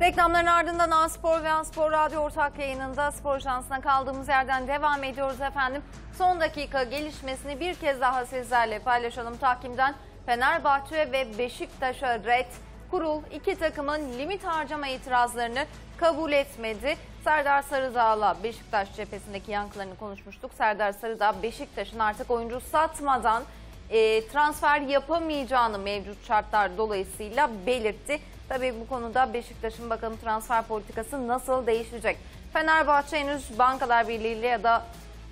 Reklamların ardından Aspor ve Aspor Radyo ortak yayınında spor şansına kaldığımız yerden devam ediyoruz efendim. Son dakika gelişmesini bir kez daha sizlerle paylaşalım takimden. Fenerbahçe ve Beşiktaş'a red kurul iki takımın limit harcama itirazlarını kabul etmedi. Serdar Sarıdağ'la Beşiktaş cephesindeki yankılarını konuşmuştuk. Serdar Sarıdağ Beşiktaş'ın artık oyuncu satmadan e, transfer yapamayacağını mevcut şartlar dolayısıyla belirtti. Tabii bu konuda Beşiktaş'ın bakalım transfer politikası nasıl değişecek? Fenerbahçe henüz Bankalar Birliği'yle ya da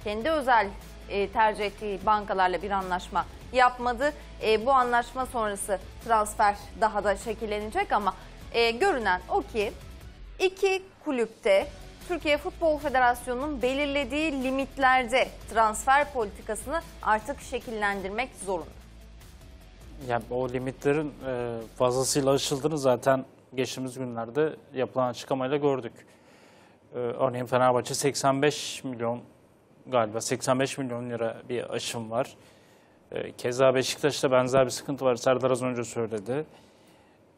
kendi özel e, tercih ettiği bankalarla bir anlaşma yapmadı. E, bu anlaşma sonrası transfer daha da şekillenecek ama e, görünen o ki iki kulüpte Türkiye Futbol Federasyonu'nun belirlediği limitlerde transfer politikasını artık şekillendirmek zorunda. Yani o limitlerin e, fazlasıyla aşıldığını zaten geçtiğimiz günlerde yapılan açıklamayla gördük. E, örneğin Fenerbahçe 85 milyon galiba 85 milyon lira bir aşım var. E, keza Beşiktaş'ta benzer bir sıkıntı var. Serdar az önce söyledi.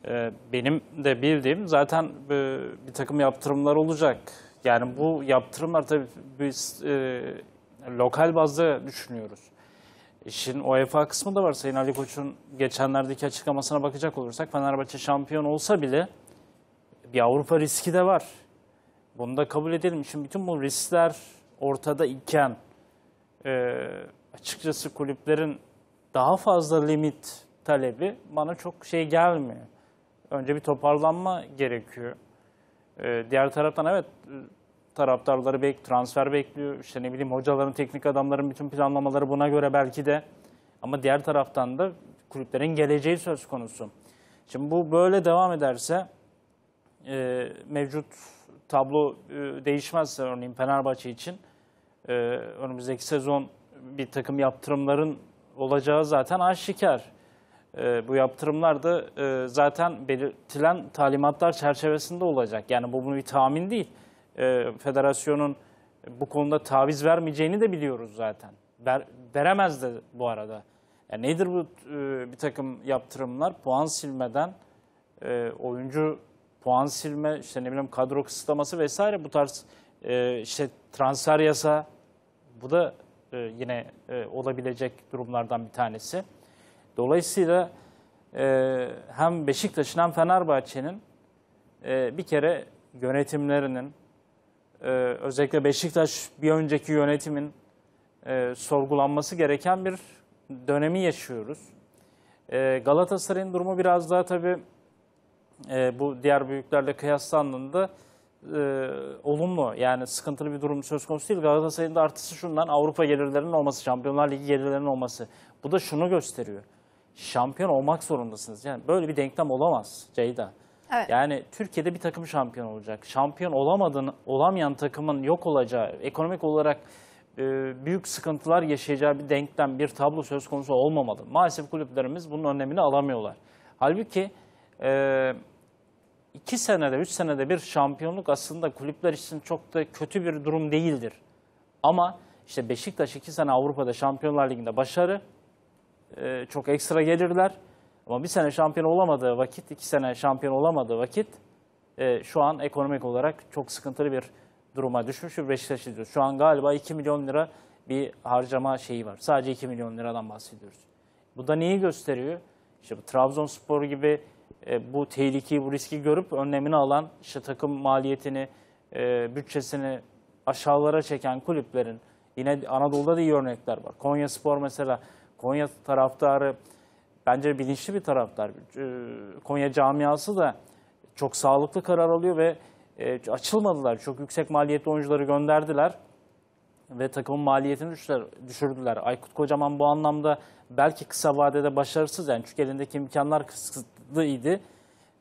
E, benim de bildiğim zaten e, bir takım yaptırımlar olacak. Yani bu yaptırımlar tabii biz e, lokal bazda düşünüyoruz. İşin UEFA kısmı da var. Sayın Ali Koç'un geçenlerdeki açıklamasına bakacak olursak Fenerbahçe şampiyon olsa bile bir Avrupa riski de var. Bunu da kabul edelim. Şimdi bütün bu riskler ortada iken e, açıkçası kulüplerin daha fazla limit talebi bana çok şey gelmiyor. Önce bir toparlanma gerekiyor. E, diğer taraftan evet taraftarları bek, transfer bekliyor. İşte ne bileyim hocaların, teknik adamların bütün planlamaları buna göre belki de. Ama diğer taraftan da kulüplerin geleceği söz konusu. Şimdi bu böyle devam ederse e, mevcut tablo e, değişmezse örneğin Fenerbahçe için e, önümüzdeki sezon bir takım yaptırımların olacağı zaten aşikar. E, bu yaptırımlar da e, zaten belirtilen talimatlar çerçevesinde olacak. Yani bu bunu bir tahmin değil e, federasyonun bu konuda taviz vermeyeceğini de biliyoruz zaten. Ver, veremez de bu arada. Yani nedir bu e, bir takım yaptırımlar? Puan silmeden e, oyuncu puan silme, işte ne bileyim kadro kısıtlaması vesaire bu tarz e, işte transfer yasa bu da e, yine e, olabilecek durumlardan bir tanesi. Dolayısıyla e, hem Beşiktaş'ın hem Fenerbahçe'nin e, bir kere yönetimlerinin, ee, özellikle Beşiktaş bir önceki yönetimin e, sorgulanması gereken bir dönemi yaşıyoruz. Ee, Galatasaray'ın durumu biraz daha tabii e, bu diğer büyüklerle kıyaslandığında e, olumlu yani sıkıntılı bir durum söz konusu değil. Galatasaray'ın da artısı şundan Avrupa gelirlerinin olması, Şampiyonlar Ligi gelirlerinin olması. Bu da şunu gösteriyor. Şampiyon olmak zorundasınız. Yani böyle bir denklem olamaz Ceyda. Evet. Yani Türkiye'de bir takım şampiyon olacak. Şampiyon olamadığın, olamayan takımın yok olacağı, ekonomik olarak e, büyük sıkıntılar yaşayacağı bir denklem, bir tablo söz konusu olmamalı. Maalesef kulüplerimiz bunun önlemini alamıyorlar. Halbuki e, iki senede, üç senede bir şampiyonluk aslında kulüpler için çok da kötü bir durum değildir. Ama işte Beşiktaş iki sene Avrupa'da Şampiyonlar Ligi'nde başarı, e, çok ekstra gelirler. Ama bir sene şampiyon olamadığı vakit, iki sene şampiyon olamadığı vakit e, şu an ekonomik olarak çok sıkıntılı bir duruma düşmüş bir Beşiktaş ediyor. Şu an galiba 2 milyon lira bir harcama şeyi var. Sadece 2 milyon liradan bahsediyoruz. Bu da neyi gösteriyor? İşte bu Trabzonspor gibi e, bu tehlikeyi, bu riski görüp önlemini alan, işte takım maliyetini, e, bütçesini aşağılara çeken kulüplerin, yine Anadolu'da da iyi örnekler var. Konya Spor mesela, Konya taraftarı bence bilinçli bir taraftar. Ee, Konya camiası da çok sağlıklı karar alıyor ve e, açılmadılar. Çok yüksek maliyetli oyuncuları gönderdiler ve takımın maliyetini düşürdüler. Aykut Kocaman bu anlamda belki kısa vadede başarısız yani çünkü elindeki imkanlar kısıtlıydı.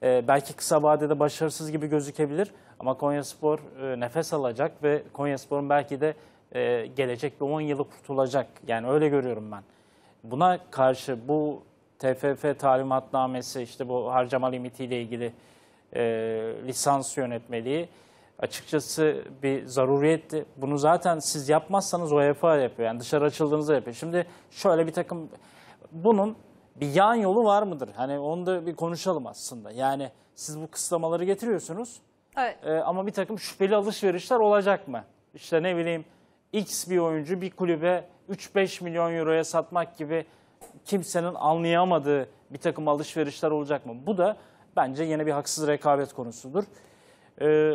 Ee, belki kısa vadede başarısız gibi gözükebilir ama Konyaspor e, nefes alacak ve Konyaspor'un belki de e, gelecek bir 10 yılı kurtulacak. Yani öyle görüyorum ben. Buna karşı bu TFF talimatnamesi işte bu harcama limitiyle ilgili e, lisans yönetmeliği açıkçası bir zaruretti. Bunu zaten siz yapmazsanız UEFA yapıyor. Yani dışarı açıldığınızda yapıyor. Şimdi şöyle bir takım bunun bir yan yolu var mıdır? Hani onu da bir konuşalım aslında. Yani siz bu kısıtlamaları getiriyorsunuz. Evet. E, ama bir takım şüpheli alışverişler olacak mı? İşte ne bileyim X bir oyuncu bir kulübe 3-5 milyon euroya satmak gibi kimsenin anlayamadığı bir takım alışverişler olacak mı? Bu da bence yine bir haksız rekabet konusudur. E,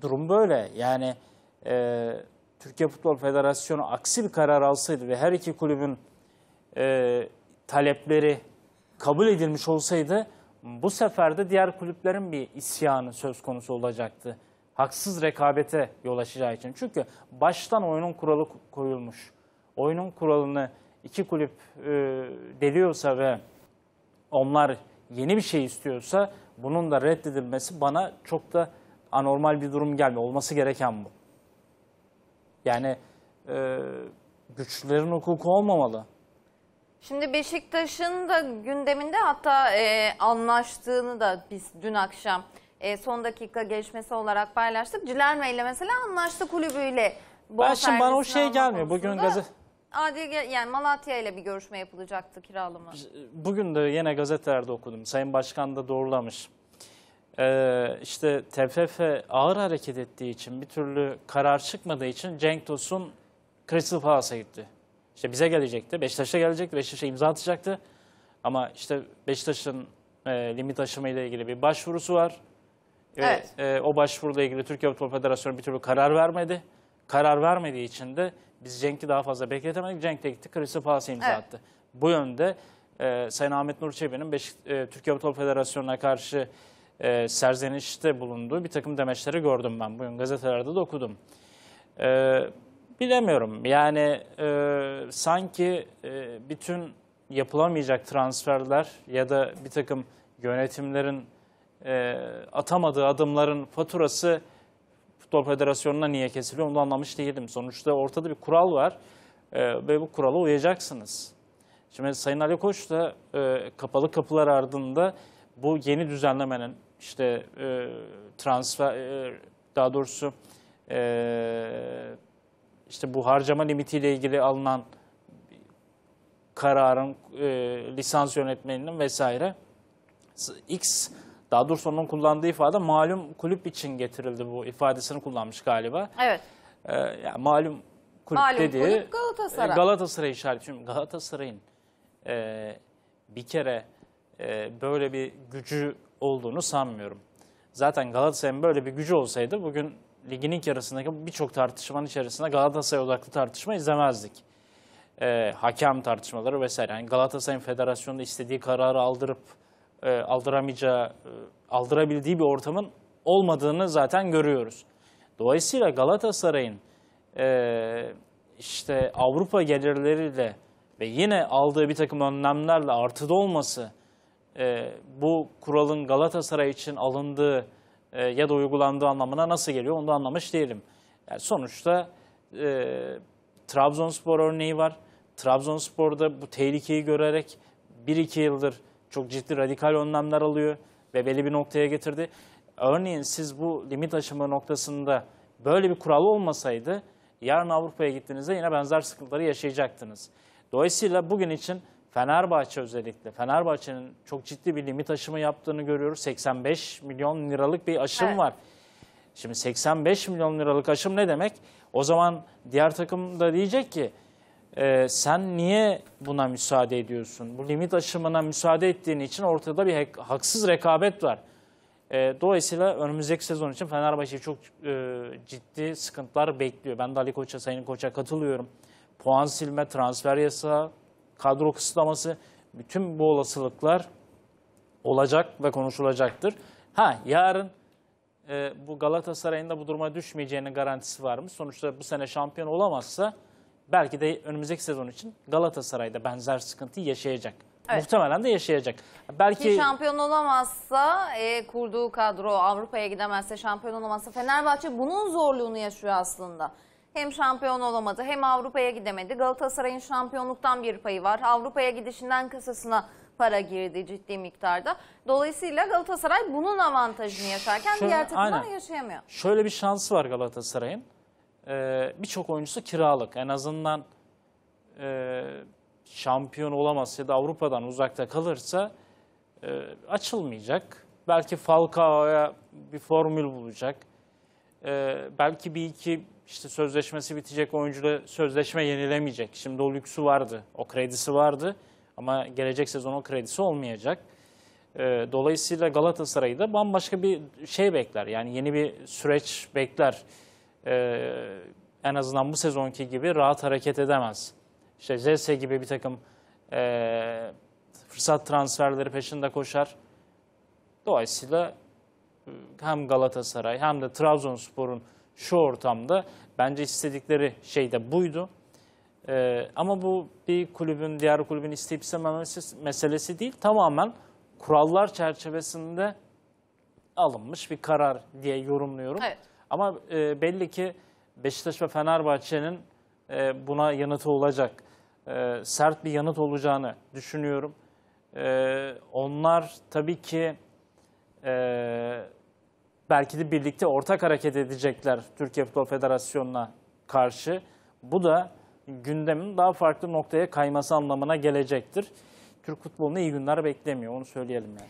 durum böyle. Yani e, Türkiye Futbol Federasyonu aksi bir karar alsaydı ve her iki kulübün e, talepleri kabul edilmiş olsaydı bu sefer de diğer kulüplerin bir isyanı söz konusu olacaktı. Haksız rekabete yol açacağı için. Çünkü baştan oyunun kuralı koyulmuş. Oyunun kuralını iki kulüp e, deliyorsa ve onlar yeni bir şey istiyorsa bunun da reddedilmesi bana çok da anormal bir durum gelmiyor. Olması gereken bu. Yani e, güçlerin hukuku olmamalı. Şimdi Beşiktaş'ın da gündeminde hatta e, anlaştığını da biz dün akşam e, son dakika gelişmesi olarak paylaştık. Cilerme ile mesela anlaştı kulübüyle. Ben şimdi bana o şey gelmiyor. Bugün gazete Adil yani Malatya ile bir görüşme yapılacaktı kiralama. E, bugün de yine gazetelerde okudum. Sayın Başkan da doğrulamış. Ee, işte TFF ağır hareket ettiği için bir türlü karar çıkmadığı için Cenk Tosun Crystal Palace'a gitti. İşte bize gelecekti. Beşiktaş'a gelecekti. Beşiktaş'a imza atacaktı. Ama işte Beşiktaş'ın e, limit aşımı ile ilgili bir başvurusu var. Evet. Ve, e, o başvuruyla ilgili Türkiye Futbol Federasyonu bir türlü karar vermedi. Karar vermediği için de biz Cenk'i daha fazla bekletemedik. Cenk de gitti. Chris'e pas imza evet. attı. Bu yönde e, Sayın Ahmet Nur Çebi'nin e, Türkiye Futbol Federasyonu'na karşı e, serzenişte bulunduğu bir takım demeçleri gördüm ben. Bugün gazetelerde de okudum. E, bilemiyorum. Yani e, sanki e, bütün yapılamayacak transferler ya da bir takım yönetimlerin e, atamadığı adımların faturası Futbol Federasyonu'na niye kesiliyor onu anlamış değilim. Sonuçta ortada bir kural var e, ve bu kurala uyacaksınız. Şimdi Sayın Ali Koç da e, kapalı kapılar ardında bu yeni düzenlemenin işte e, transfer e, daha doğrusu e, işte bu harcama limitiyle ilgili alınan kararın e, lisans yönetmeninin vesaire X daha doğrusu onun kullandığı ifade malum kulüp için getirildi bu ifadesini kullanmış galiba. Evet. Ee, yani malum kulüp malum dediği kulüp Galatasaray. E, Galatasaray işareti. Şimdi Galatasaray'ın e, bir kere e, böyle bir gücü olduğunu sanmıyorum. Zaten Galatasaray'ın böyle bir gücü olsaydı bugün ligin ilk yarısındaki birçok tartışmanın içerisinde Galatasaray odaklı tartışma izlemezdik. E, hakem tartışmaları vesaire. Yani Galatasaray'ın federasyonda istediği kararı aldırıp e, aldıramayacağı, e, aldırabildiği bir ortamın olmadığını zaten görüyoruz. Dolayısıyla Galatasaray'ın e, işte Avrupa gelirleriyle ve yine aldığı bir takım önlemlerle artıda olması e, bu kuralın Galatasaray için alındığı e, ya da uygulandığı anlamına nasıl geliyor onu da anlamış değilim. Yani sonuçta e, Trabzonspor örneği var. Trabzonspor'da bu tehlikeyi görerek 1-2 yıldır çok ciddi radikal önlemler alıyor ve belli bir noktaya getirdi. Örneğin siz bu limit aşımı noktasında böyle bir kural olmasaydı yarın Avrupa'ya gittiğinizde yine benzer sıkıntıları yaşayacaktınız. Dolayısıyla bugün için Fenerbahçe özellikle, Fenerbahçe'nin çok ciddi bir limit aşımı yaptığını görüyoruz. 85 milyon liralık bir aşım evet. var. Şimdi 85 milyon liralık aşım ne demek? O zaman diğer takım da diyecek ki e, sen niye buna müsaade ediyorsun? Bu limit aşımına müsaade ettiğin için ortada bir haksız rekabet var. E, dolayısıyla önümüzdeki sezon için Fenerbahçe çok e, ciddi sıkıntılar bekliyor. Ben de Ali Koç'a, Sayın Koç'a katılıyorum. Puan silme, transfer yasağı, kadro kısıtlaması bütün bu olasılıklar olacak ve konuşulacaktır. Ha yarın e, bu Galatasaray'ın da bu duruma düşmeyeceğinin garantisi var mı? Sonuçta bu sene şampiyon olamazsa belki de önümüzdeki sezon için Galatasaray'da benzer sıkıntı yaşayacak. Evet. Muhtemelen de yaşayacak. Belki Ki şampiyon olamazsa, e, kurduğu kadro Avrupa'ya gidemezse, şampiyon olamazsa Fenerbahçe bunun zorluğunu yaşıyor aslında. Hem şampiyon olamadı hem Avrupa'ya gidemedi. Galatasaray'ın şampiyonluktan bir payı var. Avrupa'ya gidişinden kasasına para girdi ciddi miktarda. Dolayısıyla Galatasaray bunun avantajını yaşarken Şöyle- diğer takımlar aynen. yaşayamıyor. şöyle bir şansı var Galatasaray'ın e, birçok oyuncusu kiralık. En azından e, şampiyon olamaz ya da Avrupa'dan uzakta kalırsa e, açılmayacak. Belki Falcao'ya bir formül bulacak. E, belki bir iki işte sözleşmesi bitecek oyuncuyla sözleşme yenilemeyecek. Şimdi o lüksü vardı, o kredisi vardı ama gelecek sezon o kredisi olmayacak. E, dolayısıyla Galatasaray'ı da bambaşka bir şey bekler. Yani yeni bir süreç bekler e, en azından bu sezonki gibi rahat hareket edemez. İşte Zese gibi bir takım e, fırsat transferleri peşinde koşar. Dolayısıyla e, hem Galatasaray hem de Trabzonspor'un şu ortamda bence istedikleri şey de buydu. Ee, ama bu bir kulübün, diğer kulübün isteyip istememesi meselesi değil. Tamamen kurallar çerçevesinde alınmış bir karar diye yorumluyorum. Evet. Ama e, belli ki Beşiktaş ve Fenerbahçe'nin e, buna yanıtı olacak. E, sert bir yanıt olacağını düşünüyorum. E, onlar tabii ki e, belki de birlikte ortak hareket edecekler Türkiye Futbol Federasyonu'na karşı. Bu da gündemin daha farklı noktaya kayması anlamına gelecektir. Türk futbolunu iyi günler beklemiyor onu söyleyelim yani.